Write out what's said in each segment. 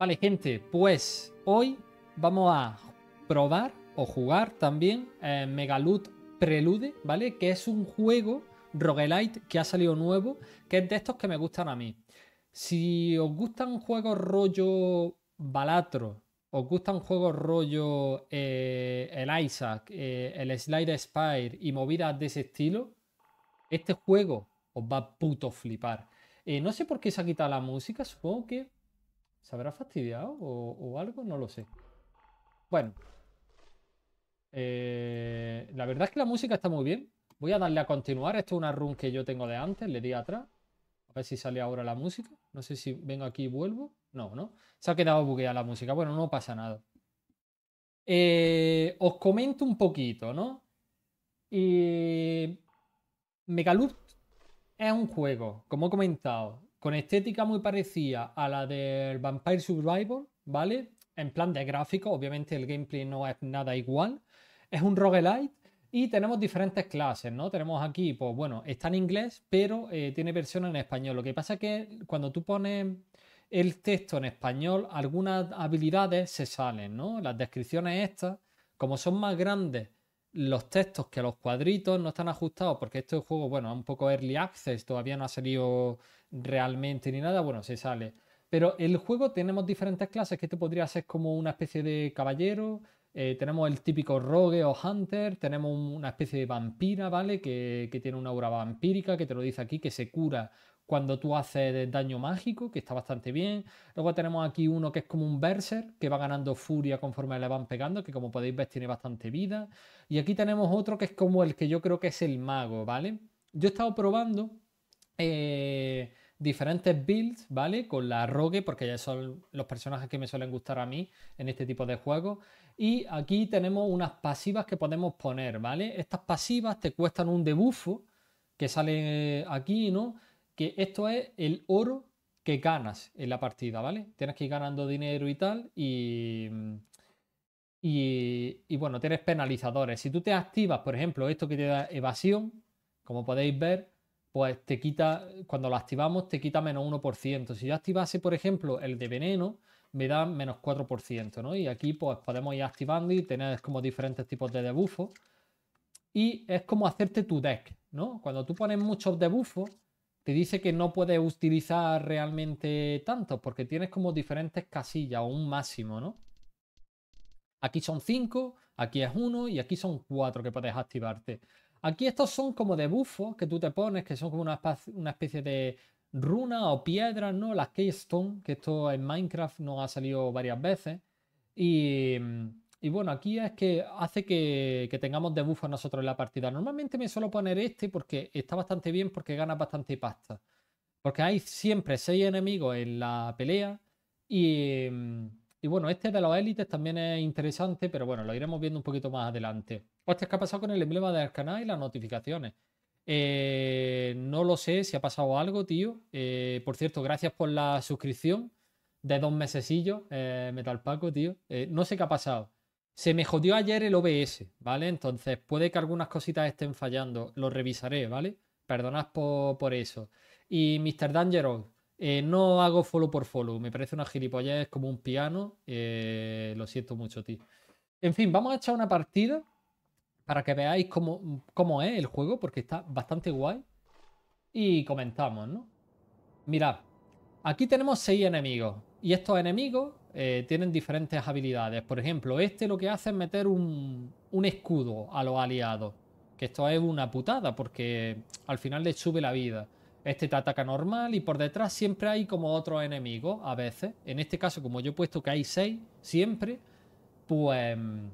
Vale, gente, pues hoy vamos a probar o jugar también eh, Prelude, ¿vale? Que es un juego roguelite que ha salido nuevo, que es de estos que me gustan a mí. Si os gustan juegos rollo Balatro, os gustan juegos rollo eh, el Isaac, eh, el Slide Spire y movidas de ese estilo, este juego os va a puto flipar. Eh, no sé por qué se ha quitado la música, supongo que ¿Se habrá fastidiado o, algo? No lo sé. Bueno. Eh, la verdad es que la música está muy bien. Voy a darle a continuar. Esto es una run que yo tengo de antes. Le di atrás. A ver si sale ahora la música. No sé si vengo aquí y vuelvo. No, no. Se ha quedado bugueada la música. Bueno, no pasa nada. Eh, os comento un poquito, ¿no? y eh, es un juego, como he comentado, con estética muy parecida a la del Vampire Survivor, ¿vale? En plan de gráfico, obviamente el gameplay no es nada igual. Es un roguelite y tenemos diferentes clases, ¿no? Tenemos aquí, pues bueno, está en inglés, pero eh, tiene versión en español. Lo que pasa es que cuando tú pones el texto en español, algunas habilidades se salen, ¿no? Las descripciones estas, como son más grandes los textos que los cuadritos no están ajustados porque este juego, bueno, es un poco early access, todavía no ha salido realmente ni nada, bueno, se sale. Pero el juego tenemos diferentes clases, que este podría ser como una especie de caballero, eh, tenemos el típico rogue o hunter, tenemos una especie de vampira, ¿vale? que tiene una aura vampírica, que te lo dice aquí, que se cura cuando tú haces daño mágico, que está bastante bien. Luego tenemos aquí uno que es como un berser, que va ganando furia conforme le van pegando, que como podéis ver tiene bastante vida. Y aquí tenemos otro que es como el que yo creo que es el mago, ¿vale? Yo he estado probando eh, diferentes builds, ¿vale? Con la rogue, porque ya son los personajes que me suelen gustar a mí en este tipo de juegos. Y aquí tenemos unas pasivas que podemos poner, ¿vale? Estas pasivas te cuestan un debuffo que sale aquí, ¿no? que esto es el oro que ganas en la partida, ¿vale? Tienes que ir ganando dinero y tal, y, y, bueno, tienes penalizadores. Si tú te activas, por ejemplo, esto que te da evasión, como podéis ver, pues te quita, cuando lo activamos, te quita menos 1%. Si yo activase, por ejemplo, el de veneno, me da menos 4%, ¿no? Y aquí, pues podemos ir activando y tener como diferentes tipos de debuffos. Y es como hacerte tu deck, ¿no? Cuando tú pones muchos debuffos, te dice que no puedes utilizar realmente tanto, porque tienes como diferentes casillas o un máximo, ¿no? Aquí son 5, aquí es uno y aquí son cuatro que puedes activarte. Aquí estos son como de bufos que tú te pones, que son como una, especie de runa o piedra ¿no? Las keystone, que esto en Minecraft nos ha salido varias veces. Y mm, y bueno, aquí es que hace que, que tengamos debuffos nosotros en la partida. Normalmente me suelo poner este porque está bastante bien porque gana bastante pasta. Porque hay siempre seis enemigos en la pelea. Y, bueno, este de los élites también es interesante, pero bueno, lo iremos viendo un poquito más adelante. Hostia, ¿qué ha pasado con el emblema del canal y las notificaciones? Eh, no lo sé si ha pasado algo, tío. Eh, por cierto, gracias por la suscripción de dos mesecillos, eh, Metal Paco, tío. Eh, no sé qué ha pasado. Se me jodió ayer el OBS, ¿vale? Entonces puede que algunas cositas estén fallando. Lo revisaré, ¿vale? Perdonad por, eso. Y Mr. Dangerous, eh, no hago follow por follow. Me parece una gilipollez como un piano. Eh, lo siento mucho, tío. En fin, vamos a echar una partida para que veáis cómo, cómo es el juego, porque está bastante guay. Y comentamos, ¿no? Mirad, aquí tenemos seis enemigos. Y estos enemigos eh, tienen diferentes habilidades. Por ejemplo, este lo que hace es meter un, escudo a los aliados. Que esto es una putada porque al final le sube la vida. Este te ataca normal y por detrás siempre hay como otro enemigo. a veces. En este caso, como yo he puesto que hay seis siempre, pues, em,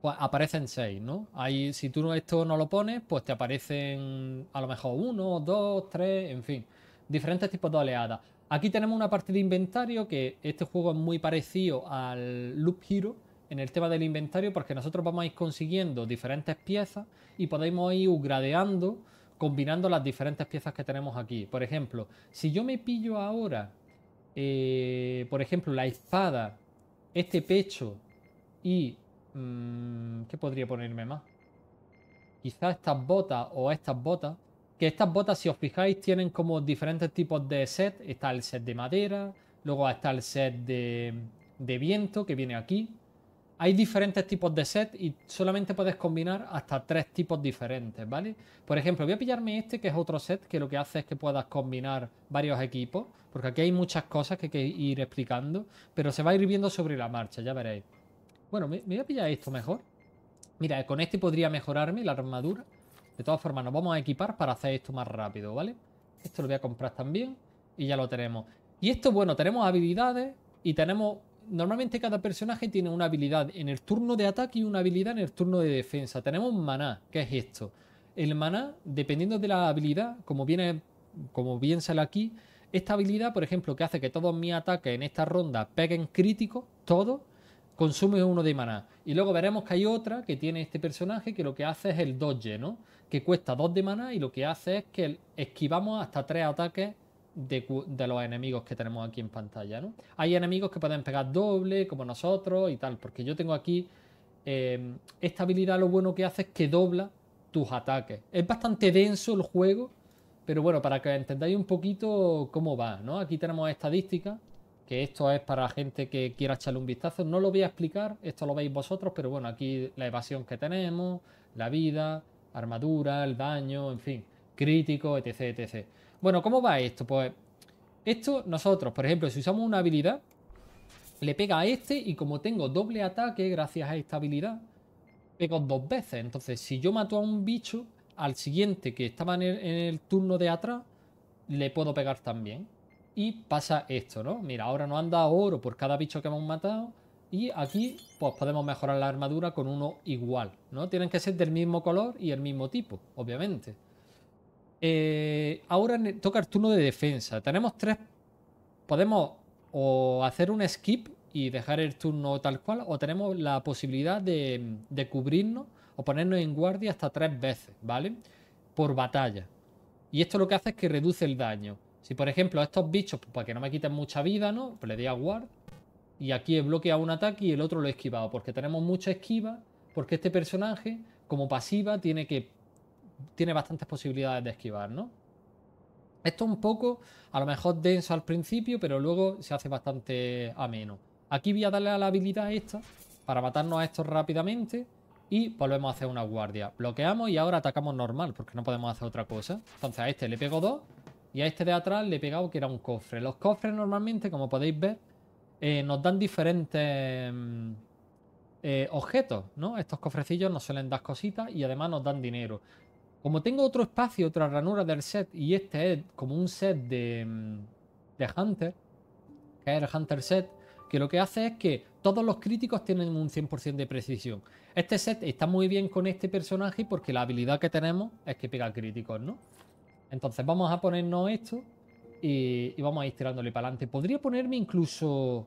pues, aparecen seis, ¿no? ahí si tú esto no lo pones, pues te aparecen a lo mejor uno, dos, tres, en fin. Diferentes tipos de oleadas. Aquí tenemos una parte de inventario que este juego es muy parecido al Loop Hero en el tema del inventario porque nosotros vamos a ir consiguiendo diferentes piezas y podemos ir gradeando combinando las diferentes piezas que tenemos aquí. Por ejemplo, si yo me pillo ahora, eh, por ejemplo, la espada, este pecho y... Mm, ¿Qué podría ponerme más? Quizás estas botas o estas botas que estas botas, si os fijáis, tienen como diferentes tipos de set. Está el set de madera, luego está el set de, viento que viene aquí. Hay diferentes tipos de set y solamente puedes combinar hasta tres tipos diferentes, ¿vale? Por ejemplo, voy a pillarme este que es otro set que lo que hace es que puedas combinar varios equipos, porque aquí hay muchas cosas que hay que ir explicando, pero se va a ir viendo sobre la marcha, ya veréis. Bueno, me, me voy a pillar esto mejor. Mira, con este podría mejorarme la armadura. De todas formas, nos vamos a equipar para hacer esto más rápido, ¿vale? Esto lo voy a comprar también y ya lo tenemos. Y esto, bueno, tenemos habilidades y tenemos... Normalmente cada personaje tiene una habilidad en el turno de ataque y una habilidad en el turno de defensa. Tenemos maná, ¿qué es esto. El maná, dependiendo de la habilidad, como viene, como bien sale aquí, esta habilidad, por ejemplo, que hace que todos mis ataques en esta ronda peguen crítico, todos, consume uno de maná. Y luego veremos que hay otra que tiene este personaje que lo que hace es el dodge, ¿no? Que cuesta 2 de maná y lo que hace es que esquivamos hasta 3 ataques de, los enemigos que tenemos aquí en pantalla, ¿no? Hay enemigos que pueden pegar doble, como nosotros y tal, porque yo tengo aquí em, esta habilidad lo bueno que hace es que dobla tus ataques. Es bastante denso el juego, pero bueno, para que entendáis un poquito cómo va, ¿no? Aquí tenemos estadísticas que esto es para gente que quiera echarle un vistazo. No lo voy a explicar, esto lo veis vosotros, pero bueno, aquí la evasión que tenemos, la vida, armadura, el daño, en fin, crítico, etc, etc. Bueno, ¿cómo va esto? Pues esto nosotros, por ejemplo, si usamos una habilidad, le pega a este y como tengo doble ataque gracias a esta habilidad, pego dos veces. Entonces, si yo mato a un bicho, al siguiente que estaba en el, en el turno de atrás, le puedo pegar también y pasa esto, ¿no? Mira, ahora nos anda oro por cada bicho que hemos matado y aquí pues podemos mejorar la armadura con uno igual, ¿no? Tienen que ser del mismo color y el mismo tipo, obviamente. Eh, ahora toca el turno de defensa. Tenemos tres... Podemos o hacer un skip y dejar el turno tal cual, o tenemos la posibilidad de cubrirnos o ponernos en guardia hasta tres veces, ¿vale? Por batalla. Y esto lo que hace es que reduce el daño. Si, por ejemplo, a estos bichos, pues, para que no me quiten mucha vida, ¿no? Pues le doy a guard. Y aquí he bloqueado un ataque y el otro lo he esquivado. Porque tenemos mucha esquiva. Porque este personaje, como pasiva, tiene que. Tiene bastantes posibilidades de esquivar, ¿no? Esto un poco, a lo mejor denso al principio, pero luego se hace bastante ameno. Aquí voy a darle a la habilidad esta para matarnos a estos rápidamente y volvemos a hacer una guardia. Bloqueamos y ahora atacamos normal porque no podemos hacer otra cosa. Entonces a este le pego dos y a este de atrás le he pegado que era un cofre. Los cofres normalmente, como podéis ver, eh, nos dan diferentes mm, eh, objetos, ¿no? Estos cofrecillos nos suelen dar cositas y además nos dan dinero. Como tengo otro espacio, otra ranura del set, y este es como un set de, mm, de Hunter, que es el Hunter set, que lo que hace es que todos los críticos tienen un 100% de precisión. Este set está muy bien con este personaje porque la habilidad que tenemos es que pega críticos, ¿no? Entonces vamos a ponernos esto y, vamos a ir tirándole para adelante. Podría ponerme incluso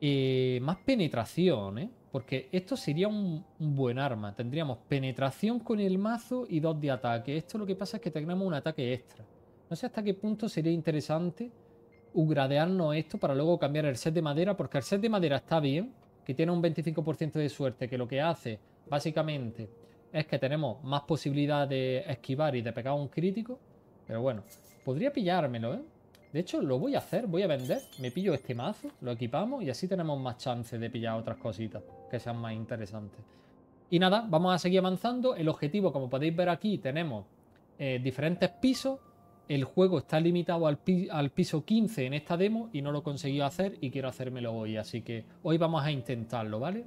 eh, más penetración, ¿eh? Porque esto sería un, buen arma. Tendríamos penetración con el mazo y dos de ataque. Esto lo que pasa es que tengamos un ataque extra. No sé hasta qué punto sería interesante upgradearnos esto para luego cambiar el set de madera, porque el set de madera está bien, que tiene un 25% de suerte, que lo que hace básicamente es que tenemos más posibilidad de esquivar y de pegar un crítico. Pero bueno, podría pillármelo, ¿eh? De hecho, lo voy a hacer, voy a vender. Me pillo este mazo, lo equipamos y así tenemos más chance de pillar otras cositas que sean más interesantes. Y nada, vamos a seguir avanzando. El objetivo, como podéis ver aquí, tenemos eh, diferentes pisos. El juego está limitado al, al piso 15 en esta demo y no lo conseguí hacer y quiero hacérmelo hoy. Así que hoy vamos a intentarlo, ¿vale?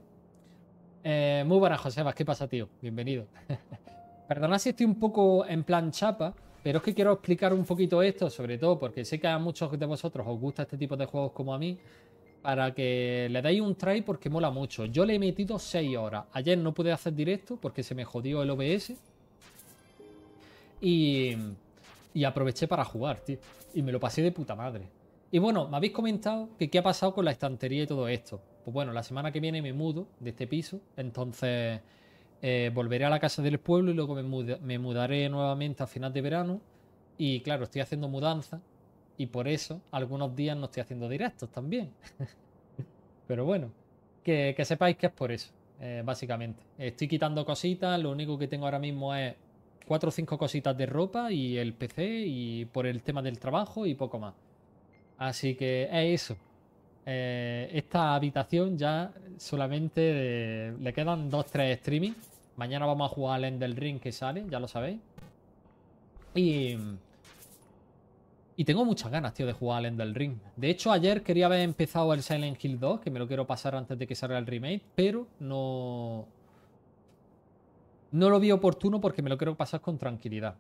Eh, muy buenas, Josebas. ¿Qué pasa, tío? Bienvenido. Perdona si estoy un poco en plan chapa, pero es que quiero explicar un poquito esto, sobre todo porque sé que a muchos de vosotros os gusta este tipo de juegos como a mí, para que le deis un try porque mola mucho. Yo le he metido 6 horas. Ayer no pude hacer directo porque se me jodió el OBS. Y, y aproveché para jugar, tío. Y me lo pasé de puta madre. Y bueno, me habéis comentado que qué ha pasado con la estantería y todo esto pues bueno, la semana que viene me mudo de este piso, entonces eh, volveré a la casa del pueblo y luego me, mudaré nuevamente a final de verano. Y claro, estoy haciendo mudanza y por eso algunos días no estoy haciendo directos también. Pero bueno, que, sepáis que es por eso, eh, básicamente. Estoy quitando cositas, lo único que tengo ahora mismo es cuatro o cinco cositas de ropa y el PC y por el tema del trabajo y poco más. Así que es eso. Eh, esta habitación ya solamente le quedan 2-3 streaming. Mañana vamos a jugar al Ring que sale, ya lo sabéis. Y... Y tengo muchas ganas, tío, de jugar al Ring. De hecho, ayer quería haber empezado el Silent Hill 2, que me lo quiero pasar antes de que salga el remake, pero no... No lo vi oportuno porque me lo quiero pasar con tranquilidad.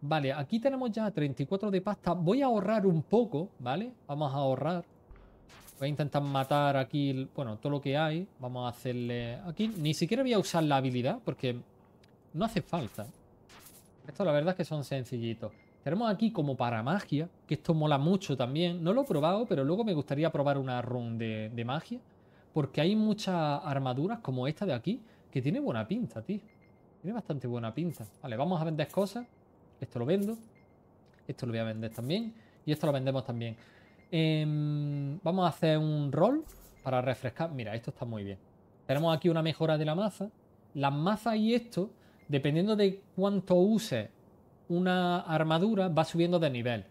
Vale, aquí tenemos ya 34 de pasta. Voy a ahorrar un poco, ¿vale? Vamos a ahorrar. Voy a intentar matar aquí, bueno, todo lo que hay. Vamos a hacerle... Aquí ni siquiera voy a usar la habilidad porque no hace falta. Esto la verdad es que son sencillitos. Tenemos aquí como para magia, que esto mola mucho también. No lo he probado, pero luego me gustaría probar una run de, de magia. Porque hay muchas armaduras como esta de aquí, que tiene buena pinta, tío. Tiene bastante buena pinta. Vale, vamos a vender cosas. Esto lo vendo. Esto lo voy a vender también. Y esto lo vendemos también. Em, vamos a hacer un roll para refrescar. Mira, esto está muy bien. Tenemos aquí una mejora de la maza. Las mazas y esto, dependiendo de cuánto use una armadura, va subiendo de nivel.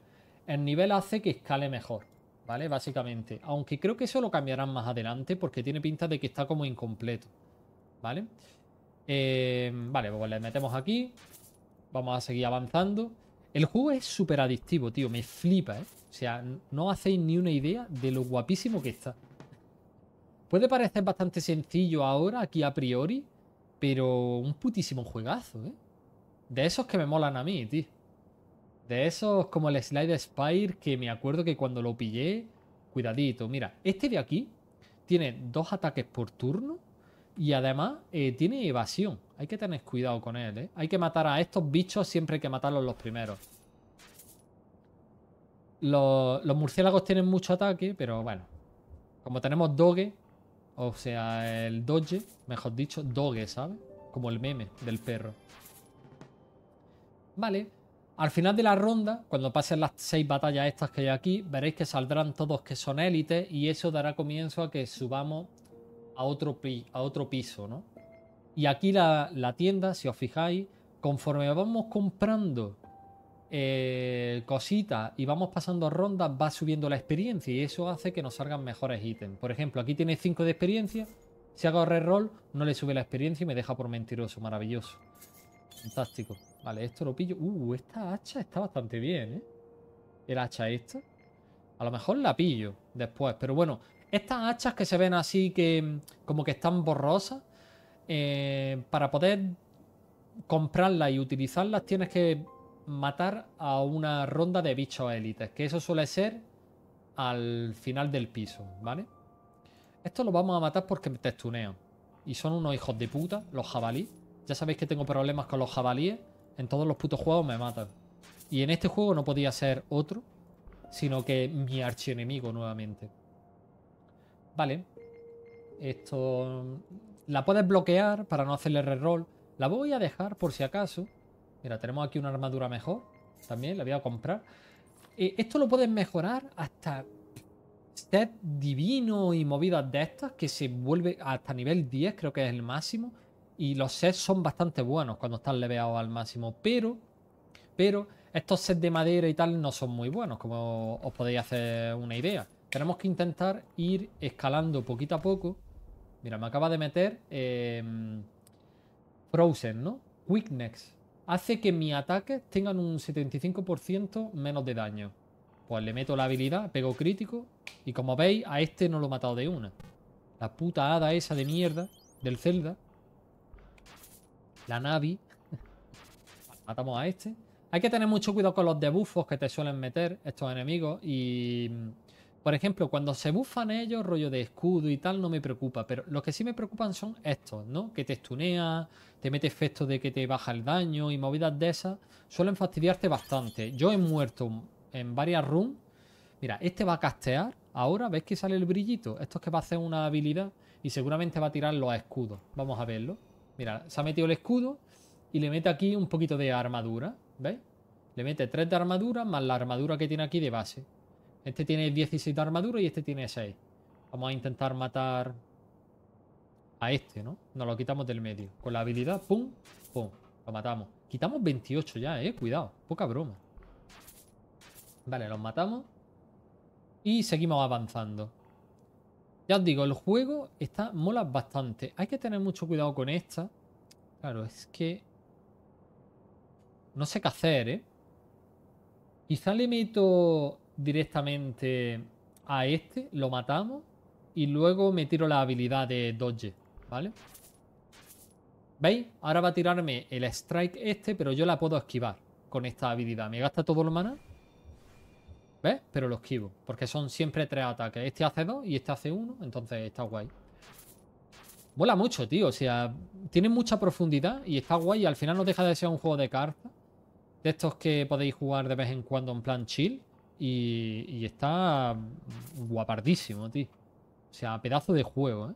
El nivel hace que escale mejor, ¿vale? Básicamente. Aunque creo que eso lo cambiarán más adelante porque tiene pinta de que está como incompleto, ¿vale? Em, vale, pues le metemos aquí. Vamos a seguir avanzando. El juego es súper adictivo, tío. Me flipa, ¿eh? O sea, no hacéis ni una idea de lo guapísimo que está. Puede parecer bastante sencillo ahora, aquí a priori, pero un putísimo juegazo, ¿eh? De esos que me molan a mí, tío. De esos como el Slide Spire, que me acuerdo que cuando lo pillé, cuidadito. Mira, este de aquí tiene dos ataques por turno y además eh, tiene evasión. Hay que tener cuidado con él, ¿eh? Hay que matar a estos bichos, siempre hay que matarlos los primeros. Los, murciélagos tienen mucho ataque, pero bueno. Como tenemos doge, o sea, el doge, mejor dicho, doge, ¿sabes? Como el meme del perro. Vale. Al final de la ronda, cuando pasen las seis batallas estas que hay aquí, veréis que saldrán todos que son élites y eso dará comienzo a que subamos a otro, a otro piso, ¿no? Y aquí la, tienda, si os fijáis, conforme vamos comprando eh, cositas y vamos pasando rondas, va subiendo la experiencia y eso hace que nos salgan mejores ítems. Por ejemplo, aquí tiene 5 de experiencia. Si hago reroll, no le sube la experiencia y me deja por mentiroso. Maravilloso. Fantástico. Vale, esto lo pillo. Uh, esta hacha está bastante bien, ¿eh? El hacha esta. A lo mejor la pillo después. Pero bueno, estas hachas que se ven así que mm, como que están borrosas, eh, para poder comprarlas y utilizarlas tienes que matar a una ronda de bichos élites, que eso suele ser al final del piso, ¿vale? Esto lo vamos a matar porque me testunean. Y son unos hijos de puta, los jabalíes. Ya sabéis que tengo problemas con los jabalíes. En todos los putos juegos me matan. Y en este juego no podía ser otro, sino que mi archienemigo nuevamente. Vale. Esto la puedes bloquear para no hacerle reroll. La voy a dejar por si acaso. Mira, tenemos aquí una armadura mejor. También la voy a comprar. Eh, esto lo puedes mejorar hasta set divino y movidas de estas que se vuelve hasta nivel 10, creo que es el máximo. Y los sets son bastante buenos cuando están leveados al máximo. Pero, pero estos sets de madera y tal no son muy buenos, como os podéis hacer una idea. Tenemos que intentar ir escalando poquito a poco Mira, me acaba de meter em, Frozen, ¿no? Next. Hace que mi ataques tengan un 75% menos de daño. Pues le meto la habilidad, pego crítico. Y como veis, a este no lo he matado de una. La puta hada esa de mierda del Zelda. La Navi. Matamos a este. Hay que tener mucho cuidado con los debuffos que te suelen meter estos enemigos y por ejemplo, cuando se bufan ellos, rollo de escudo y tal, no me preocupa. Pero lo que sí me preocupan son estos, ¿no? Que te estunea, te mete efectos de que te baja el daño y movidas de esas. Suelen fastidiarte bastante. Yo he muerto en varias runes. Mira, este va a castear. Ahora, ¿ves que sale el brillito? Esto es que va a hacer una habilidad y seguramente va a tirar los escudos. Vamos a verlo. Mira, se ha metido el escudo y le mete aquí un poquito de armadura. ¿Veis? Le mete tres de armadura más la armadura que tiene aquí de base. Este tiene 16 de armadura y este tiene 6. Vamos a intentar matar a este, ¿no? Nos lo quitamos del medio. Con la habilidad, pum, pum. Lo matamos. Quitamos 28 ya, ¿eh? Cuidado. Poca broma. Vale, los matamos. Y seguimos avanzando. Ya os digo, el juego está mola bastante. Hay que tener mucho cuidado con esta. Claro, es que... No sé qué hacer, ¿eh? Quizá le meto directamente a este, lo matamos y luego me tiro la habilidad de dodge, ¿vale? ¿Veis? Ahora va a tirarme el strike este, pero yo la puedo esquivar con esta habilidad. Me gasta todo el mana. ¿Ves? Pero lo esquivo, porque son siempre tres ataques. Este hace dos y este hace uno, entonces está guay. Vuela mucho, tío. O sea, tiene mucha profundidad y está guay. Y al final no deja de ser un juego de cartas. De estos que podéis jugar de vez en cuando en plan chill. Y, está guapardísimo, tío. O sea, pedazo de juego, ¿eh?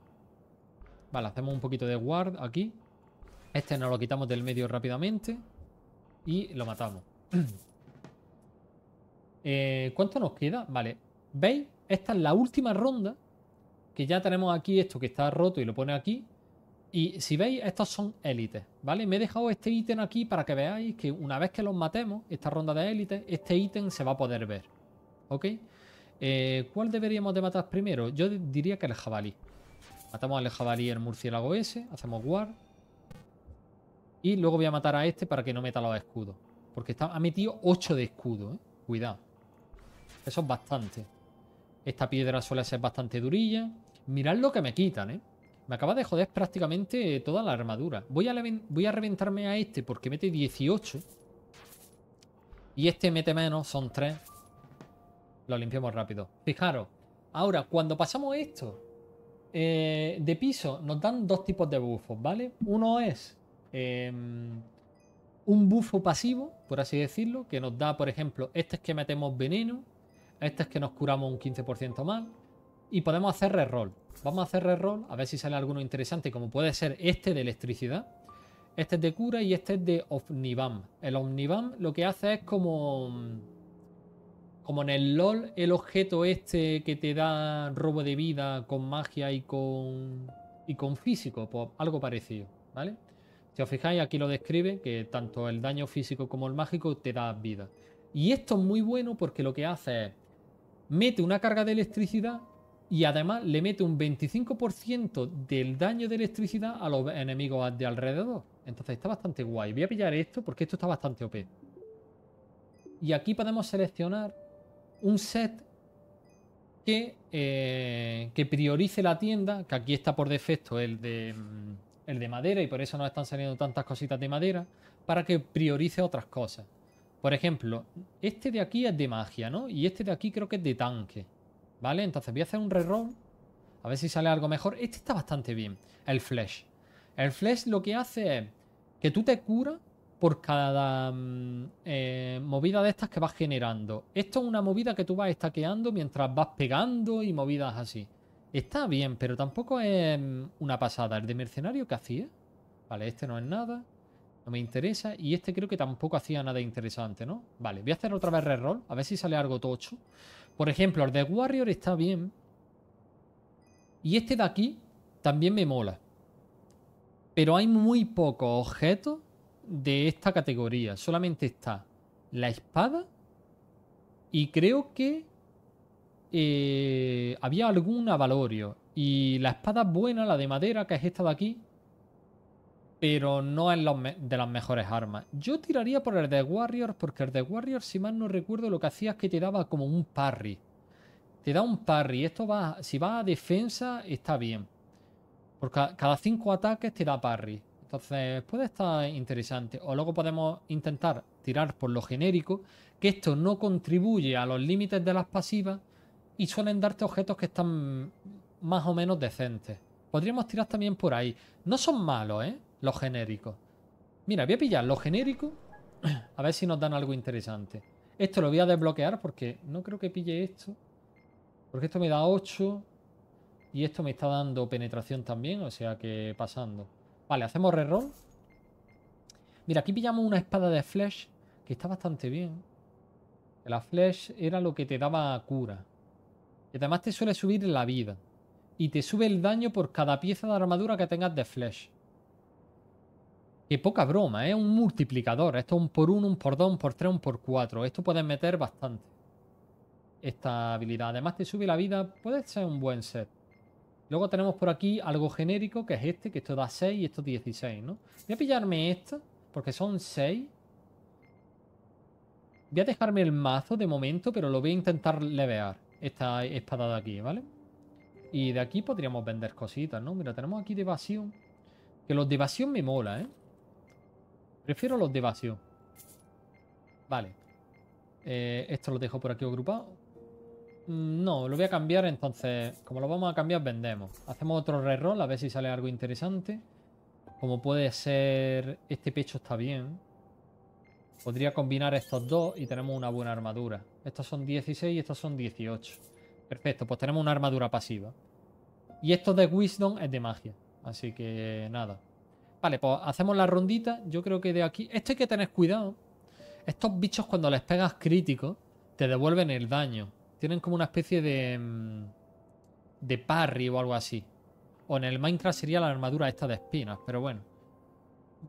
Vale, hacemos un poquito de guard aquí. Este nos lo quitamos del medio rápidamente. Y lo matamos. Eh, ¿Cuánto nos queda? Vale. ¿Veis? Esta es la última ronda. Que ya tenemos aquí esto que está roto y lo pone aquí. Y si veis, estos son élites, ¿vale? Me he dejado este ítem aquí para que veáis que una vez que los matemos, esta ronda de élites, este ítem se va a poder ver. ¿Ok? Eh, ¿Cuál deberíamos de matar primero? Yo diría que el jabalí. Matamos al jabalí el murciélago ese, hacemos guard. Y luego voy a matar a este para que no meta los escudos. Porque está, ha metido 8 de escudo, ¿eh? Cuidado. Eso es bastante. Esta piedra suele ser bastante durilla. Mirad lo que me quitan, ¿eh? Me acaba de joder prácticamente toda la armadura. Voy a, voy a reventarme a este porque mete 18. Y este mete menos, son 3. Lo limpiamos rápido. Fijaros, ahora cuando pasamos esto eh, de piso, nos dan dos tipos de buffos, ¿vale? Uno es em, un buffo pasivo, por así decirlo, que nos da, por ejemplo, este es que metemos veneno, este es que nos curamos un 15% más, y podemos hacer reroll. Vamos a hacer reroll, a ver si sale alguno interesante, como puede ser este de electricidad, este es de cura y este es de Omnivam. El Omnivam lo que hace es como como en el LOL, el objeto este que te da robo de vida con magia y con, con físico, pues algo parecido, ¿vale? Si os fijáis, aquí lo describe, que tanto el daño físico como el mágico te da vida. Y esto es muy bueno porque lo que hace es, mete una carga de electricidad y además le mete un 25% del daño de electricidad a los enemigos de alrededor. Entonces está bastante guay. Voy a pillar esto porque esto está bastante OP. Y aquí podemos seleccionar un set eh, que, priorice la tienda, que aquí está por defecto el de, mm, el de madera y por eso no están saliendo tantas cositas de madera, para que priorice otras cosas. Por ejemplo, este de aquí es de magia, ¿no? Y este de aquí creo que es de tanque. ¿Vale? Entonces voy a hacer un reroll. A ver si sale algo mejor. Este está bastante bien. El flash. El flash lo que hace es que tú te curas por cada mm, eh, movida de estas que vas generando. Esto es una movida que tú vas estaqueando mientras vas pegando y movidas así. Está bien, pero tampoco es mm, una pasada. El de mercenario que hacía. Vale, este no es nada. No me interesa. Y este creo que tampoco hacía nada interesante, ¿no? Vale, voy a hacer otra vez reroll. A ver si sale algo tocho. Por ejemplo, el de Warrior está bien. Y este de aquí también me mola. Pero hay muy pocos objetos de esta categoría. Solamente está la espada y creo que eh, había algún avalorio. Y la espada buena, la de madera, que es esta de aquí, pero no es de las mejores armas. Yo tiraría por el de Warriors. porque el de Warriors, si mal no recuerdo, lo que hacía es que te daba como un parry. Te da un parry. Esto va, si va a defensa, está bien. Porque cada cinco ataques te da parry. Entonces puede estar interesante. O luego podemos intentar tirar por lo genérico, que esto no contribuye a los límites de las pasivas y suelen darte objetos que están más o menos decentes. Podríamos tirar también por ahí. No son malos, ¿eh? Los genéricos. Mira, voy a pillar los genéricos. A ver si nos dan algo interesante. Esto lo voy a desbloquear porque no creo que pille esto. Porque esto me da 8. Y esto me está dando penetración también, o sea que pasando. Vale, hacemos reroll. Mira, aquí pillamos una espada de flash que está bastante bien. La flash era lo que te daba cura. Y además te suele subir la vida. Y te sube el daño por cada pieza de armadura que tengas de flash Qué poca broma, es ¿eh? un multiplicador. Esto es un por uno, un por dos, un por tres, un por cuatro. Esto puedes meter bastante. Esta habilidad. Además te sube la vida. Puede ser un buen set. Luego tenemos por aquí algo genérico, que es este, que esto da 6 y esto 16, ¿no? Voy a pillarme esto porque son 6. Voy a dejarme el mazo de momento, pero lo voy a intentar levear, esta espada de aquí, ¿vale? Y de aquí podríamos vender cositas, ¿no? Mira, tenemos aquí de evasión. Que los de evasión me mola, ¿eh? Prefiero los de evasión. Vale. Eh, esto lo dejo por aquí agrupado. Mm, no, lo voy a cambiar, entonces, como lo vamos a cambiar, vendemos. Hacemos otro reroll, a ver si sale algo interesante. Como puede ser... Este pecho está bien. Podría combinar estos dos y tenemos una buena armadura. Estos son 16 y estos son 18. Perfecto, pues tenemos una armadura pasiva. Y esto de Wisdom es de magia. Así que nada. Vale, pues hacemos la rondita. Yo creo que de aquí... Esto hay que tener cuidado. Estos bichos cuando les pegas crítico te devuelven el daño. Tienen como una especie de. Mm, de parry o algo así. O en el Minecraft sería la armadura esta de espinas, pero bueno.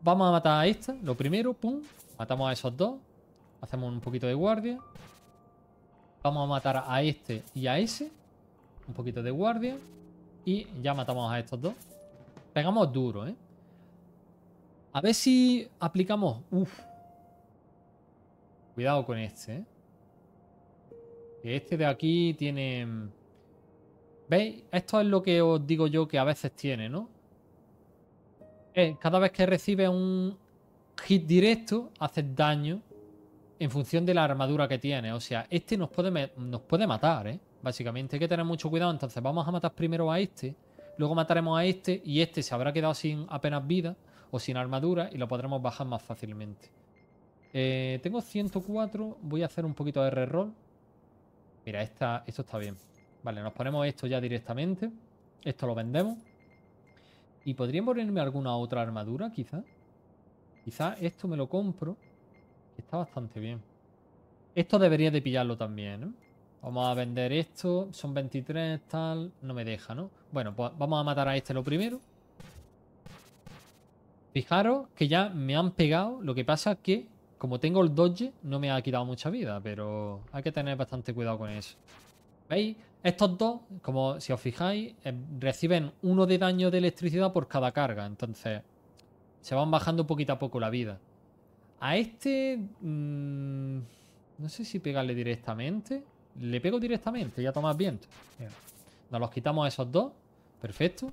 Vamos a matar a esta, lo primero, pum. Matamos a esos dos. Hacemos un poquito de guardia. Vamos a matar a este y a ese. Un poquito de guardia. Y ya matamos a estos dos. Pegamos duro, ¿eh? A ver si aplicamos... Uf. Cuidado con este, ¿eh? Este de aquí tiene... Mm, ¿Veis? Esto es lo que os digo yo que a veces tiene, ¿no? cada vez que recibe un hit directo, hace daño en función de la armadura que tiene. O sea, este nos puede, nos puede matar, ¿eh? Básicamente hay que tener mucho cuidado. Entonces vamos a matar primero a este, luego mataremos a este y este se habrá quedado sin apenas vida o sin armadura y lo podremos bajar más fácilmente. Eh, tengo 104, voy a hacer un poquito de reroll. Mira, esto está bien. Vale, nos ponemos esto ya directamente. Esto lo vendemos. Y podrían ponerme alguna otra armadura, quizás. Quizás esto me lo compro. Está bastante bien. Esto debería de pillarlo también, ¿eh? Vamos a vender esto. Son 23, tal. No me deja, ¿no? Bueno, pues vamos a matar a este lo primero. Fijaros que ya me han pegado. Lo que pasa es que como tengo el dodge, no me ha quitado mucha vida, pero hay que tener bastante cuidado con eso. ¿Veis? Estos dos, como si os fijáis, eh, reciben uno de daño de electricidad por cada carga. Entonces, se van bajando poquito a poco la vida. A este... Mm, no sé si pegarle directamente. Le pego directamente, ya tomas viento. Nos los quitamos a esos dos. Perfecto.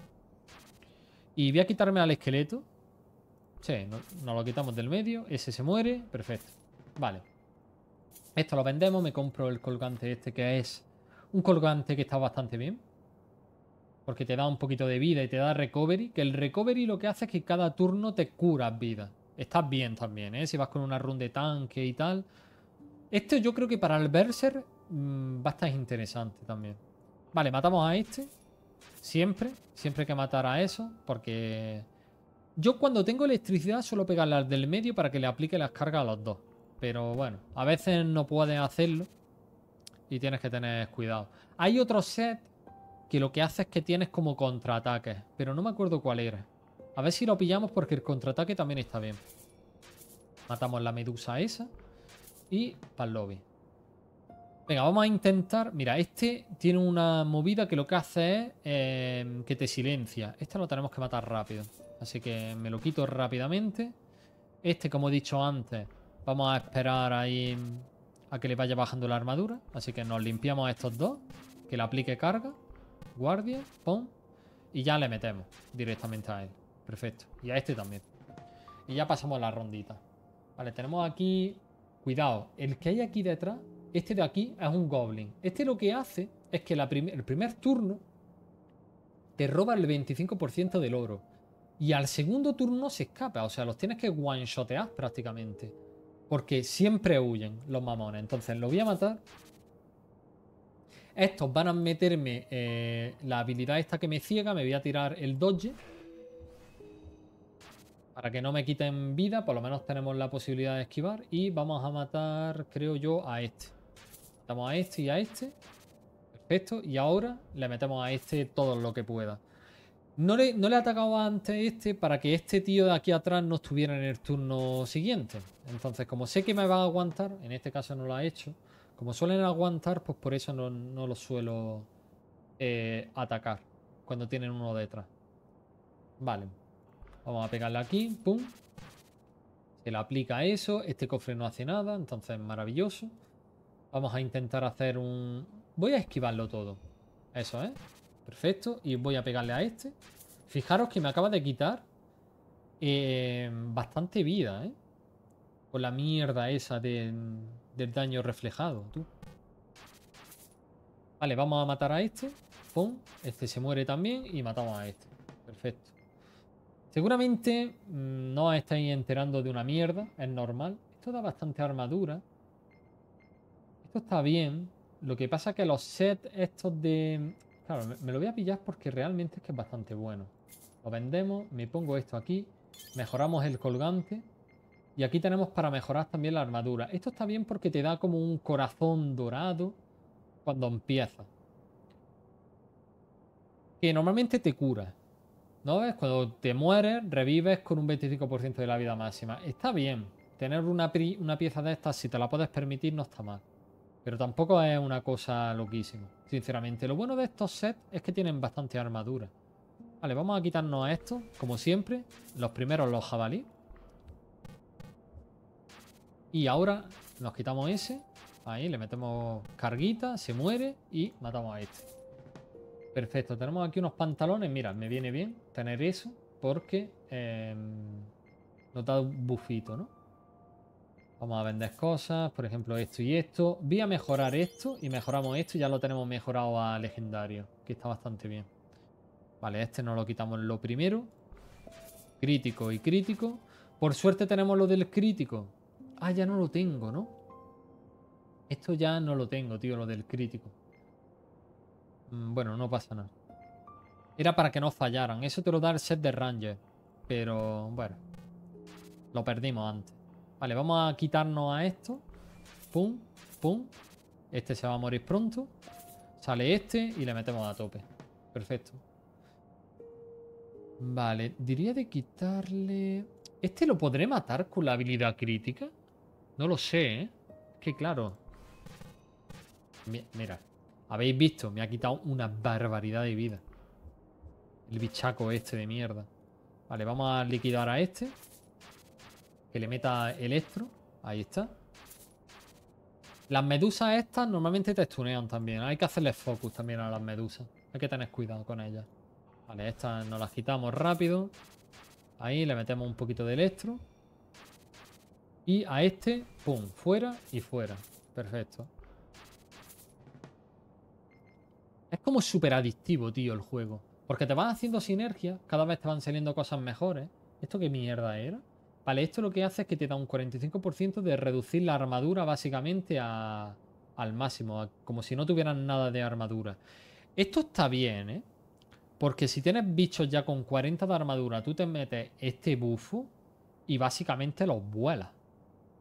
Y voy a quitarme al esqueleto. Sí, nos no lo quitamos del medio. Ese se muere. Perfecto. Vale. Esto lo vendemos. Me compro el colgante este que es un colgante que está bastante bien. Porque te da un poquito de vida y te da recovery. Que el recovery lo que hace es que cada turno te curas vida. Estás bien también, ¿eh? Si vas con una run de tanque y tal. Esto yo creo que para el Berser mm, va a estar interesante también. Vale, matamos a este. Siempre. Siempre hay que matar a eso. Porque yo cuando tengo electricidad suelo pegar las del medio para que le aplique las cargas a los dos. Pero bueno, a veces no puedes hacerlo y tienes que tener cuidado. Hay otro set que lo que hace es que tienes como contraataque, pero no me acuerdo cuál era. A ver si lo pillamos porque el contraataque también está bien. Matamos la medusa esa y para el lobby. Venga, vamos a intentar... Mira, este tiene una movida que lo que hace es eh, que te silencia. Este lo tenemos que matar rápido. Así que me lo quito rápidamente. Este, como he dicho antes, vamos a esperar ahí a que le vaya bajando la armadura. Así que nos limpiamos a estos dos. Que le aplique carga. Guardia. Pum. Y ya le metemos directamente a él. Perfecto. Y a este también. Y ya pasamos la rondita. Vale, tenemos aquí... Cuidado, el que hay aquí detrás, este de aquí es un goblin. Este lo que hace es que el primer turno te roba el 25% del oro y al segundo turno se escapa. O sea, los tienes que one-shotear prácticamente. Porque siempre huyen los mamones. Entonces los voy a matar. Estos van a meterme eh, la habilidad esta que me ciega. Me voy a tirar el dodge. Para que no me quiten vida. Por lo menos tenemos la posibilidad de esquivar. Y vamos a matar, creo yo, a este. Matamos a este y a este. Perfecto. Y ahora le metemos a este todo lo que pueda. No le, no le atacaba antes este para que este tío de aquí atrás no estuviera en el turno siguiente. Entonces, como sé que me va a aguantar, en este caso no lo ha hecho, como suelen aguantar, pues por eso no, no suelo eh, atacar cuando tienen uno detrás. Vale. Vamos a pegarle aquí, pum. Se le aplica eso, este cofre no hace nada, entonces maravilloso. Vamos a intentar hacer un... Voy a esquivarlo todo. Eso, ¿eh? Perfecto. Y voy a pegarle a este. Fijaros que me acaba de quitar eh, bastante vida, ¿eh? Con la mierda esa del daño reflejado, tú. Vale, vamos a matar a este. Pum. Este se muere también y matamos a este. Perfecto. Seguramente mm, no os estáis enterando de una mierda. Es normal. Esto da bastante armadura. Esto está bien. Lo que pasa es que los sets estos de Claro, me, lo voy a pillar porque realmente es que es bastante bueno. Lo vendemos, me pongo esto aquí, mejoramos el colgante. Y aquí tenemos para mejorar también la armadura. Esto está bien porque te da como un corazón dorado cuando empieza. Que normalmente te cura. ¿No ves? Cuando te mueres, revives con un 25% de la vida máxima. Está bien. Tener una, una pieza de estas, si te la puedes permitir, no está mal. Pero tampoco es una cosa loquísima, sinceramente. Lo bueno de estos sets es que tienen bastante armadura. Vale, vamos a quitarnos a estos, como siempre. Los primeros los jabalí. Y ahora nos quitamos ese. Ahí le metemos carguita, se muere y matamos a este. Perfecto, tenemos aquí unos pantalones. Mira, me viene bien tener eso porque eh, nos da un bufito, ¿no? Vamos a vender cosas, por ejemplo esto y esto. Voy a mejorar esto y mejoramos esto y ya lo tenemos mejorado a legendario, que está bastante bien. Vale, este no lo quitamos lo primero. Crítico y crítico. Por suerte tenemos lo del crítico. Ah, ya no lo tengo, ¿no? Esto ya no lo tengo, tío, lo del crítico. Mm, bueno, no pasa nada. Era para que no fallaran. Eso te lo da el set de Ranger. Pero, bueno. Lo perdimos antes. Vale, vamos a quitarnos a esto. Pum, pum. Este se va a morir pronto. Sale este y le metemos a tope. Perfecto. Vale, diría de quitarle... ¿Este lo podré matar con la habilidad crítica? No lo sé, ¿eh? Es que claro... Mira, habéis visto, me ha quitado una barbaridad de vida. El bichaco este de mierda. Vale, vamos a liquidar a este que le meta electro. Ahí está. Las medusas estas normalmente te stunean también. Hay que hacerle focus también a las medusas. Hay que tener cuidado con ellas. Vale, estas nos las quitamos rápido. Ahí le metemos un poquito de electro. Y a este, pum, fuera y fuera. Perfecto. Es como súper adictivo, tío, el juego. Porque te van haciendo sinergias, cada vez te van saliendo cosas mejores. ¿Esto qué mierda era? Vale, esto lo que hace es que te da un 45% de reducir la armadura básicamente al máximo, como si no tuvieran nada de armadura. Esto está bien, ¿eh? Porque si tienes bichos ya con 40 de armadura, tú te metes este bufo y básicamente los vuelas.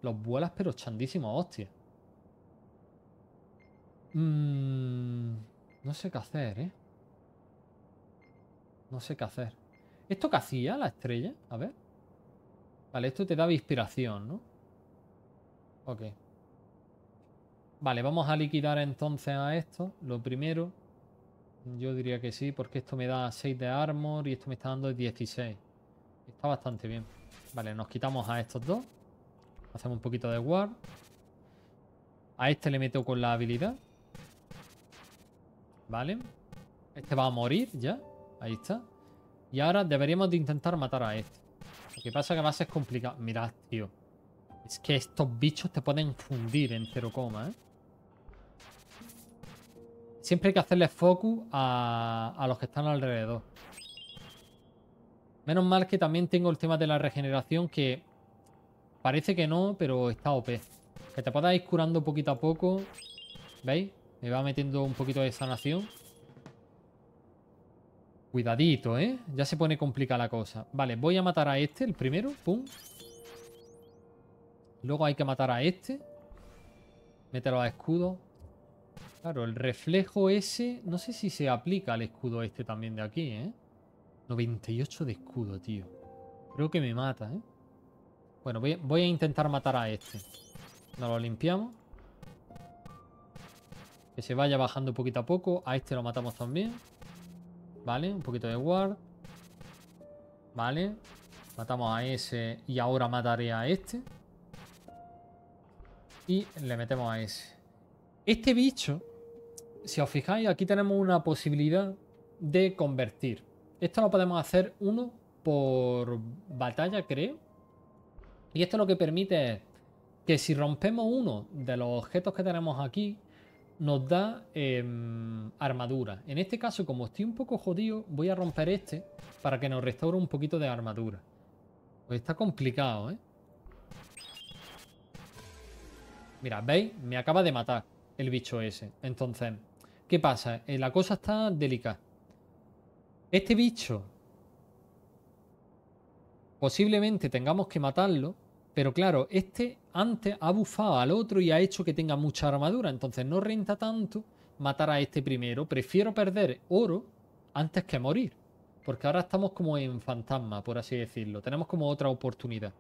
Los vuelas pero chandísimos, hostia. Mm, no sé qué hacer, ¿eh? No sé qué hacer. ¿Esto qué hacía la estrella? A ver. Vale, esto te daba inspiración, ¿no? Ok. Vale, vamos a liquidar entonces a esto. Lo primero. Yo diría que sí, porque esto me da 6 de armor y esto me está dando 16. Está bastante bien. Vale, nos quitamos a estos dos. Hacemos un poquito de guard. A este le meto con la habilidad. Vale. Este va a morir ya. Ahí está. Y ahora deberíamos de intentar matar a este. ¿Qué pasa que más es complicado. Mirad, tío. Es que estos bichos te pueden fundir en cero coma, ¿eh? Siempre hay que hacerle focus a, a los que están alrededor. Menos mal que también tengo el tema de la regeneración que... Parece que no, pero está OP. Que te puedas ir curando poquito a poco. ¿Veis? Me va metiendo un poquito de sanación. Cuidadito, ¿eh? Ya se pone complicada la cosa. Vale, voy a matar a este, el primero. Pum. Luego hay que matar a este. Mételo a escudo. Claro, el reflejo ese... No sé si se aplica al escudo este también de aquí, ¿eh? 98 de escudo, tío. Creo que me mata, ¿eh? Bueno, voy, voy a intentar matar a este. Nos lo limpiamos. Que se vaya bajando poquito a poco. A este lo matamos también. Vale, un poquito de guard. Vale. Matamos a ese y ahora mataré a este. Y le metemos a ese. Este bicho, si os fijáis, aquí tenemos una posibilidad de convertir. Esto lo podemos hacer uno por batalla, creo. Y esto lo que permite es que si rompemos uno de los objetos que tenemos aquí, nos da em, armadura. En este caso, como estoy un poco jodido, voy a romper este para que nos restaure un poquito de armadura. Pues está complicado, ¿eh? Mira, ¿veis? Me acaba de matar el bicho ese. Entonces, ¿qué pasa? Eh, la cosa está delicada. Este bicho... Posiblemente tengamos que matarlo pero claro, este antes ha bufado al otro y ha hecho que tenga mucha armadura. Entonces no renta tanto matar a este primero. Prefiero perder oro antes que morir. Porque ahora estamos como en fantasma, por así decirlo. Tenemos como otra oportunidad.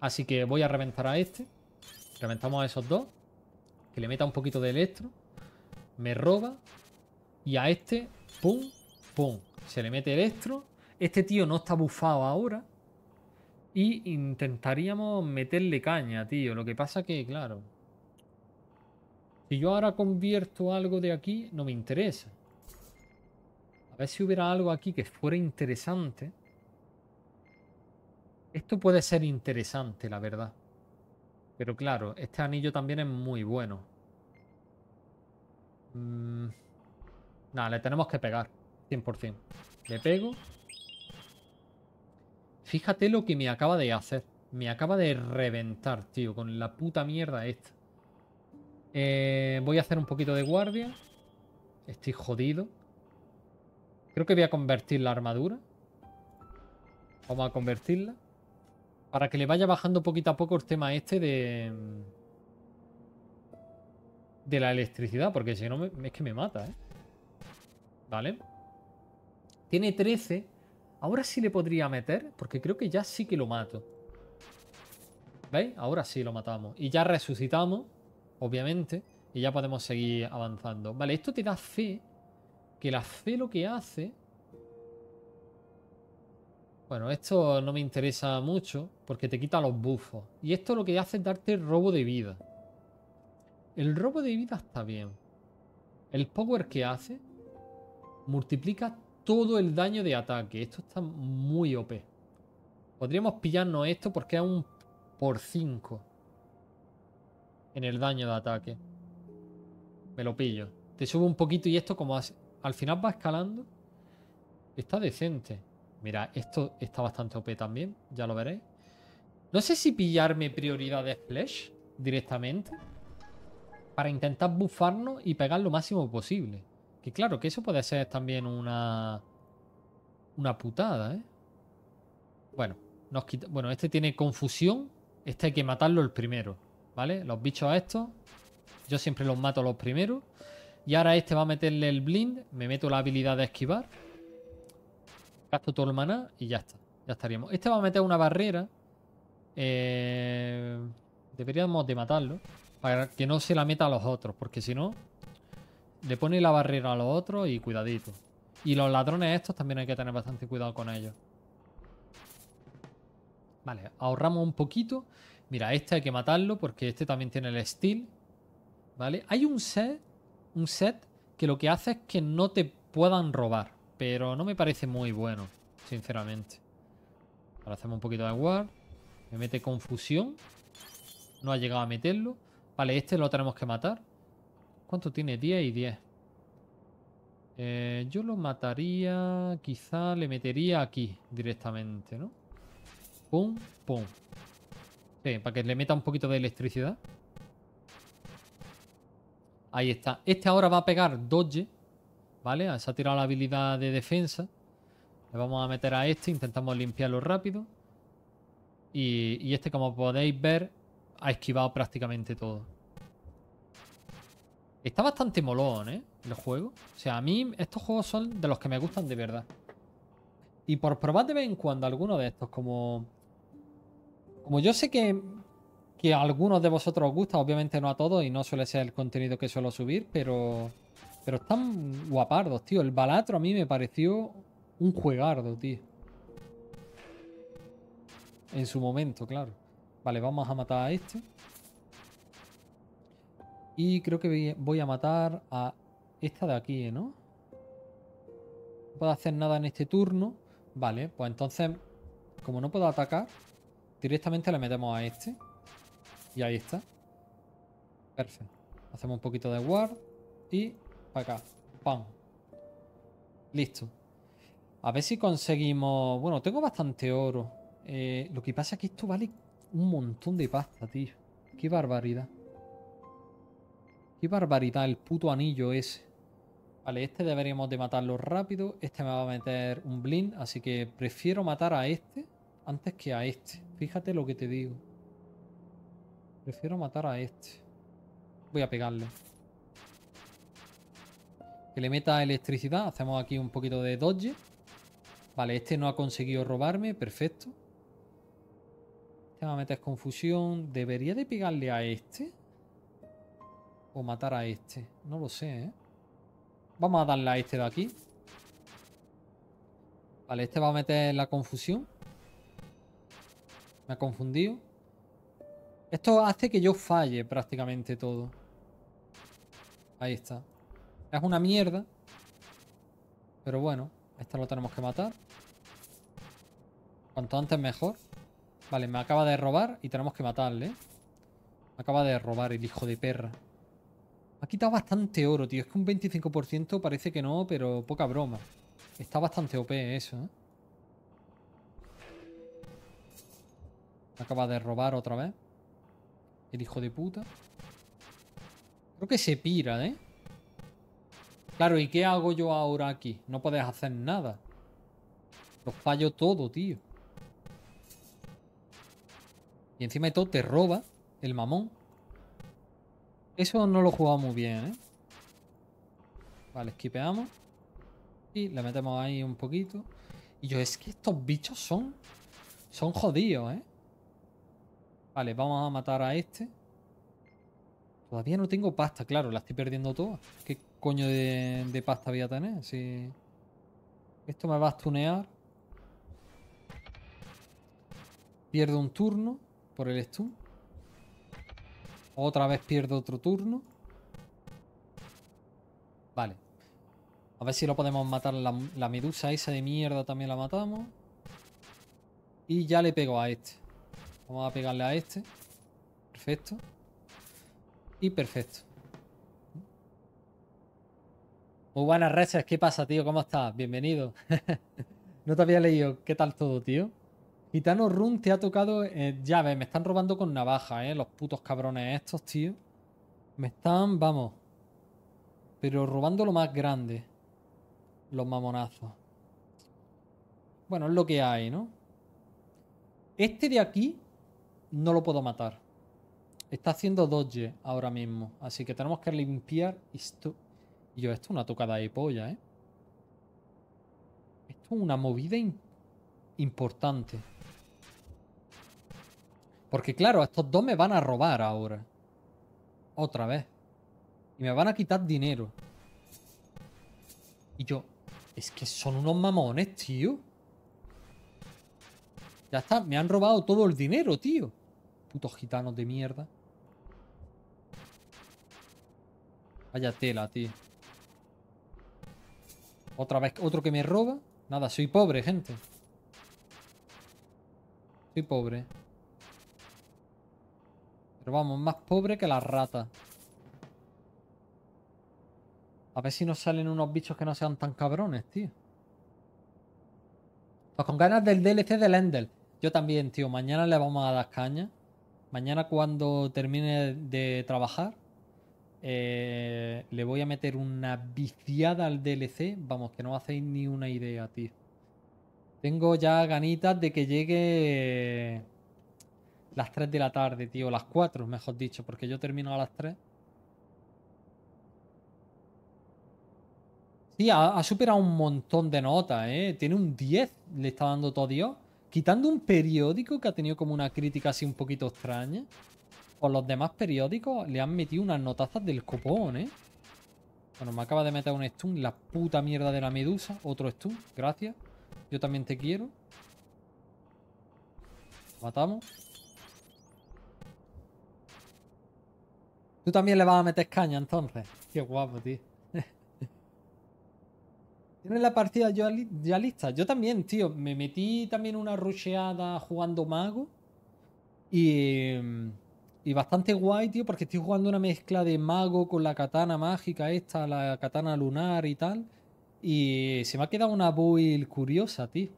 Así que voy a reventar a este. Reventamos a esos dos. Que le meta un poquito de electro. Me roba. Y a este, pum, pum. Se le mete electro. Este tío no está bufado ahora. Y intentaríamos meterle caña, tío. Lo que pasa que, claro... Si yo ahora convierto algo de aquí, no me interesa. A ver si hubiera algo aquí que fuera interesante. Esto puede ser interesante, la verdad. Pero claro, este anillo también es muy bueno. Mm, Nada, le tenemos que pegar. 100%. Le pego Fíjate lo que me acaba de hacer. Me acaba de reventar, tío, con la puta mierda esta. Eh, voy a hacer un poquito de guardia. Estoy jodido. Creo que voy a convertir la armadura. Vamos a convertirla. Para que le vaya bajando poquito a poco el tema este de... Mm, de la electricidad, porque si no es que me mata, ¿eh? Vale. Tiene 13 Ahora sí le podría meter, porque creo que ya sí que lo mato. ¿Veis? Ahora sí lo matamos. Y ya resucitamos, obviamente, y ya podemos seguir avanzando. Vale, esto te da fe, que la fe lo que hace... Bueno, esto no me interesa mucho, porque te quita los bufos. Y esto lo que hace es darte robo de vida. El robo de vida está bien. El power que hace multiplica todo el daño de ataque. Esto está muy OP. Podríamos pillarnos esto porque es un por 5 en el daño de ataque. Me lo pillo. Te subo un poquito y esto como al final va escalando. Está decente. Mira, esto está bastante OP también. Ya lo veréis. No sé si pillarme prioridad de flash directamente. Para intentar buffarnos y pegar lo máximo posible. Y claro, que eso puede ser también una... Una putada, ¿eh? Bueno, nos Bueno, este tiene confusión. Este hay que matarlo el primero, ¿vale? Los bichos a estos. Yo siempre los mato los primeros. Y ahora este va a meterle el blind. Me meto la habilidad de esquivar. Gasto todo el maná y ya está. Ya estaríamos. Este va a meter una barrera. Eh, deberíamos de matarlo. Para que no se la meta a los otros. Porque si no, le pone la barrera a los otros y cuidadito. Y los ladrones estos también hay que tener bastante cuidado con ellos. Vale, ahorramos un poquito. Mira, este hay que matarlo porque este también tiene el steel. ¿Vale? Hay un set, un set que lo que hace es que no te puedan robar. Pero no me parece muy bueno, sinceramente. Ahora hacemos un poquito de guard. Me mete confusión. No ha llegado a meterlo. Vale, este lo tenemos que matar. ¿Cuánto tiene? 10 y 10. Eh, yo lo mataría... Quizá le metería aquí directamente, ¿no? Pum, pum. Sí, para que le meta un poquito de electricidad. Ahí está. Este ahora va a pegar dodge. ¿Vale? Ah, se ha tirado la habilidad de defensa. Le vamos a meter a este. Intentamos limpiarlo rápido. y este, como podéis ver, ha esquivado prácticamente todo. Está bastante molón, ¿eh? El juego. O sea, a mí estos juegos son de los que me gustan de verdad. Y por probar de vez en cuando alguno de estos, como... Como yo sé que, que a algunos de vosotros os gusta, obviamente no a todos y no suele ser el contenido que suelo subir, pero... Pero están guapardos, tío. El Balatro a mí me pareció un juegardo, tío. En su momento, claro. Vale, vamos a matar a este. Y creo que voy a matar a esta de aquí, ¿eh? ¿no? No puedo hacer nada en este turno. Vale, pues entonces, como no puedo atacar, directamente le metemos a este. Y ahí está. Perfecto. Hacemos un poquito de guard y para acá. ¡Pam! Listo. A ver si conseguimos... Bueno, tengo bastante oro. Eh, lo que pasa es que esto vale un montón de pasta, tío. ¡Qué barbaridad! Qué barbaridad, el puto anillo ese. Vale, este deberíamos de matarlo rápido. Este me va a meter un blind, así que prefiero matar a este antes que a este. Fíjate lo que te digo. Prefiero matar a este. Voy a pegarle. Que le meta electricidad. Hacemos aquí un poquito de dodge. Vale, este no ha conseguido robarme. Perfecto. Este me va a meter confusión. ¿Debería de pegarle a este? matar a este. No lo sé, ¿eh? Vamos a darle a este de aquí. Vale, este va a meter la confusión. Me ha confundido. Esto hace que yo falle prácticamente todo. Ahí está. Es una mierda. Pero bueno, esta lo tenemos que matar. Cuanto antes mejor. Vale, me acaba de robar y tenemos que matarle. ¿eh? Me acaba de robar el hijo de perra ha quitado bastante oro, tío. Es que un 25% parece que no, pero poca broma. Está bastante OP eso, ¿eh? Acaba de robar otra vez. El hijo de puta. Creo que se pira, ¿eh? Claro, ¿y qué hago yo ahora aquí? No puedes hacer nada. Los fallo todo, tío. Y encima de todo te roba el mamón. Eso no lo jugamos muy bien, ¿eh? Vale, esquipeamos. Y le metemos ahí un poquito. Y yo, es que estos bichos son... Son jodidos, ¿eh? Vale, vamos a matar a este. Todavía no tengo pasta, claro, la estoy perdiendo toda. ¿Qué coño de, pasta voy a tener? Si... Esto me va a stunear. Pierdo un turno por el stun. Otra vez pierdo otro turno. Vale. A ver si lo podemos matar. La, medusa esa de mierda también la matamos. Y ya le pego a este. Vamos a pegarle a este. Perfecto. Y perfecto. Muy buenas reces, ¿qué pasa, tío? ¿Cómo estás? Bienvenido. no te había leído. ¿Qué tal todo, tío? Gitano Run te ha tocado eh, llave. Me están robando con navaja, eh. Los putos cabrones estos, tío. Me están, vamos. Pero robando lo más grande. Los mamonazos. Bueno, es lo que hay, ¿no? Este de aquí no lo puedo matar. Está haciendo dodge ahora mismo. Así que tenemos que limpiar esto. Y yo, esto es una tocada de polla, ¿eh? Esto es una movida importante. Porque claro, estos dos me van a robar ahora. Otra vez. Y me van a quitar dinero. Y yo... Es que son unos mamones, tío. Ya está, me han robado todo el dinero, tío. Putos gitanos de mierda. Vaya tela, tío. Otra vez, otro que me roba. Nada, soy pobre, gente. Soy pobre. Pero vamos, más pobre que la rata. A ver si nos salen unos bichos que no sean tan cabrones, tío. Pues con ganas del DLC del Endel. Yo también, tío. Mañana le vamos a dar caña. Mañana cuando termine de trabajar, eh, le voy a meter una viciada al DLC. Vamos, que no hacéis ni una idea, tío. Tengo ya ganitas de que llegue... Las 3 de la tarde, tío. Las 4, mejor dicho, porque yo termino a las 3. Sí, ha, superado un montón de notas, ¿eh? Tiene un 10, le está dando todo Dios. Quitando un periódico que ha tenido como una crítica así un poquito extraña. con los demás periódicos le han metido unas notazas del copón, ¿eh? Bueno, me acaba de meter un stun, la puta mierda de la medusa. Otro stun, gracias. Yo también te quiero. Matamos. Tú también le vas a meter caña entonces. Qué guapo, tío. ¿Tienes la partida ya, lista? Yo también, tío. Me metí también una rusheada jugando mago. Y, bastante guay, tío, porque estoy jugando una mezcla de mago con la katana mágica esta, la katana lunar y tal. Y se me ha quedado una build curiosa, tío.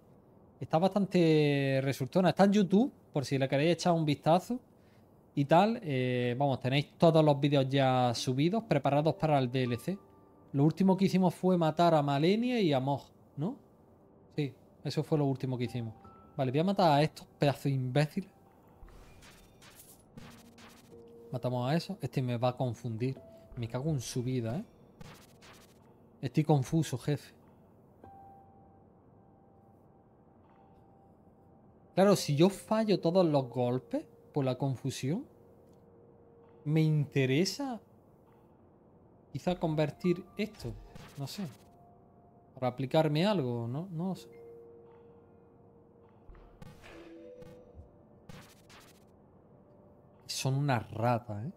Está bastante resultona. Está en YouTube, por si le queréis echar un vistazo y tal. Eh, vamos, tenéis todos los vídeos ya subidos, preparados para el DLC. Lo último que hicimos fue matar a Malenia y a Mog, ¿no? Sí, eso fue lo último que hicimos. Vale, voy a matar a estos pedazos imbéciles. Matamos a eso. Este me va a confundir. Me cago en su vida, ¿eh? Estoy confuso, jefe. Claro, si yo fallo todos los golpes, por la confusión. Me interesa quizá convertir esto, no sé, para aplicarme algo, no, no sé. Son unas ratas, ¿eh?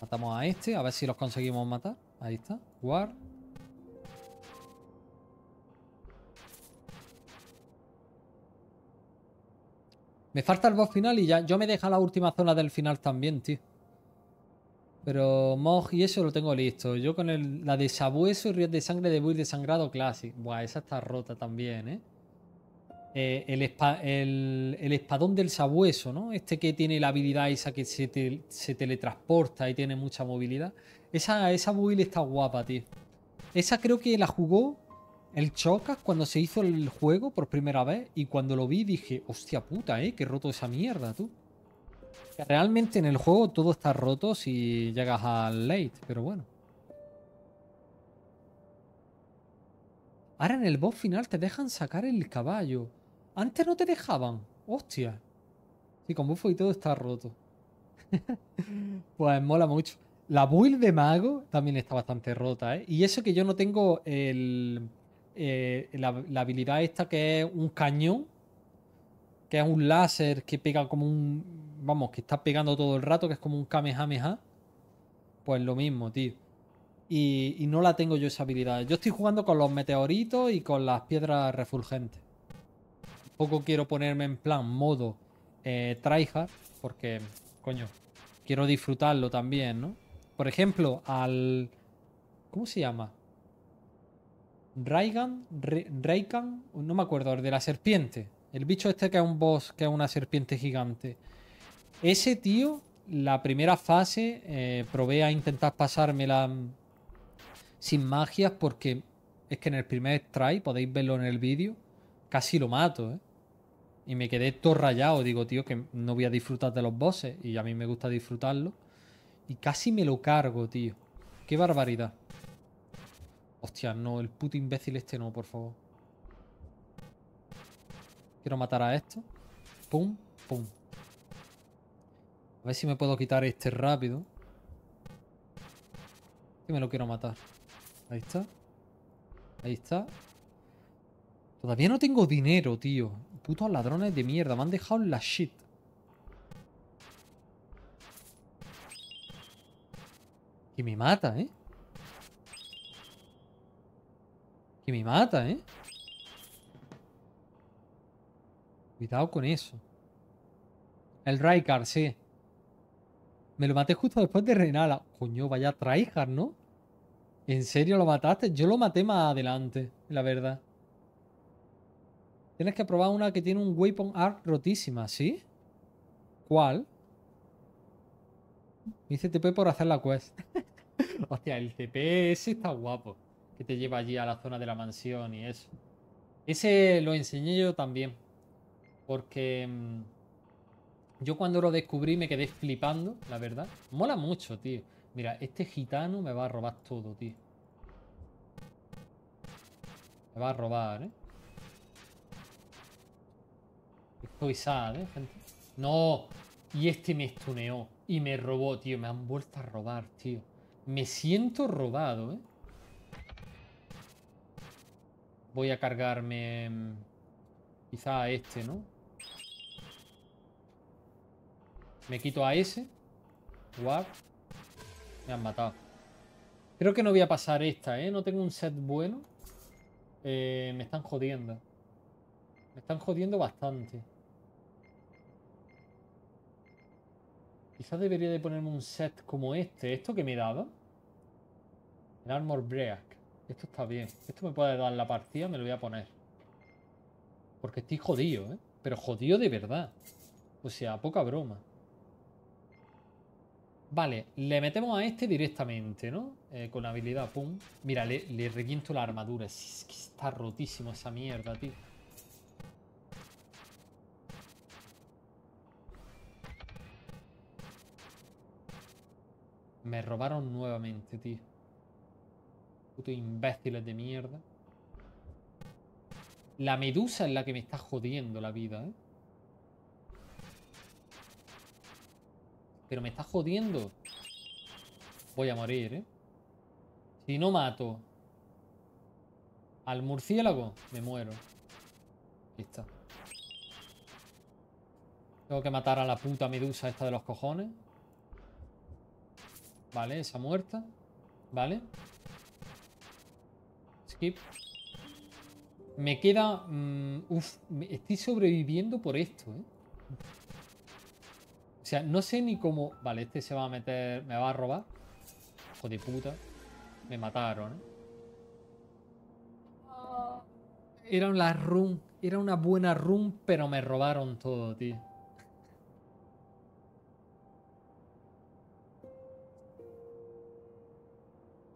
Matamos a este, a ver si los conseguimos matar. Ahí está. Guard. Me falta el boss final y ya. Yo me deja la última zona del final también, tío. Pero Moj y eso lo tengo listo. Yo con la de Sabueso y Ríos de Sangre de build de Sangrado clásico. Buah, esa está rota también, ¿eh? eh el, espadón del Sabueso, ¿no? Este que tiene la habilidad esa que se, teletransporta y tiene mucha movilidad. Esa, esa build está guapa, tío. Esa creo que la jugó el Chocas cuando se hizo el juego por primera vez y cuando lo vi dije, hostia puta, eh, que roto esa mierda, tú. Realmente en el juego todo está roto si llegas al late, pero bueno. Ahora en el boss final te dejan sacar el caballo. Antes no te dejaban. Hostia. Sí, con buffo y todo está roto. pues mola mucho. La build de mago también está bastante rota, ¿eh? Y eso que yo no tengo el eh, la, habilidad esta que es un cañón, que es un láser que pega como un. Vamos, que está pegando todo el rato, que es como un Kamehameha. Pues lo mismo, tío. Y, no la tengo yo esa habilidad. Yo estoy jugando con los meteoritos y con las piedras refulgentes. Poco quiero ponerme en plan modo eh, tryhard, porque, coño, quiero disfrutarlo también, ¿no? Por ejemplo, al. ¿Cómo se llama? Raigan, Raikan, no me acuerdo, el de la serpiente. El bicho este que es un boss, que es una serpiente gigante. Ese tío, la primera fase, eh, probé a intentar pasármela sin magias porque es que en el primer try, podéis verlo en el vídeo, casi lo mato, ¿eh? Y me quedé todo rayado, digo, tío, que no voy a disfrutar de los bosses y a mí me gusta disfrutarlo. Y casi me lo cargo, tío. Qué barbaridad. Hostia, no, el puto imbécil este no, por favor. Quiero matar a esto. Pum, pum. A ver si me puedo quitar este rápido. Que me lo quiero matar. Ahí está. Ahí está. Todavía no tengo dinero, tío. Putos ladrones de mierda. Me han dejado la shit. Y me mata, ¿eh? Y me mata, ¿eh? Cuidado con eso. El Raikar, sí. Me lo maté justo después de Renala. Coño, vaya tryhard, ¿no? ¿En serio lo mataste? Yo lo maté más adelante, la verdad. Tienes que probar una que tiene un Weapon Art rotísima, ¿sí? ¿Cuál? Mi CTP TP por hacer la quest. Hostia, el TP está guapo que te lleva allí a la zona de la mansión y eso. Ese lo enseñé yo también. Porque mm, yo cuando lo descubrí me quedé flipando, la verdad. Mola mucho, tío. Mira, este gitano me va a robar todo, tío. Me va a robar, ¿eh? Estoy sad, ¿eh, gente? No. Y este me estuneó. Y me robó, tío. Me han vuelto a robar, tío. Me siento robado, ¿eh? voy a cargarme mm, quizá a este, ¿no? Me quito a ese. Me han matado. Creo que no voy a pasar esta, ¿eh? No tengo un set bueno. Eh, me están jodiendo. Me están jodiendo bastante. Quizás debería de ponerme un set como este. ¿Esto que me he dado? El Armor Break. Esto está bien. Esto me puede dar la partida, me lo voy a poner. Porque estoy jodido, ¿eh? Pero jodido de verdad. O sea, poca broma. Vale, le metemos a este directamente, ¿no? Eh, con habilidad, pum. Mira, le, le la armadura. que está rotísimo esa mierda, tío. Me robaron nuevamente, tío. Puto imbéciles de mierda. La medusa es la que me está jodiendo la vida, ¿eh? Pero me está jodiendo. Voy a morir, ¿eh? Si no mato al murciélago, me muero. está. Tengo que matar a la puta medusa esta de los cojones. Vale, esa muerta. Vale. Me queda... Mm, uf, estoy sobreviviendo por esto, ¿eh? O sea, no sé ni cómo... Vale, este se va a meter... Me va a robar. Hijo de puta. Me mataron, oh. Era una run. Era una buena run, pero me robaron todo, tío.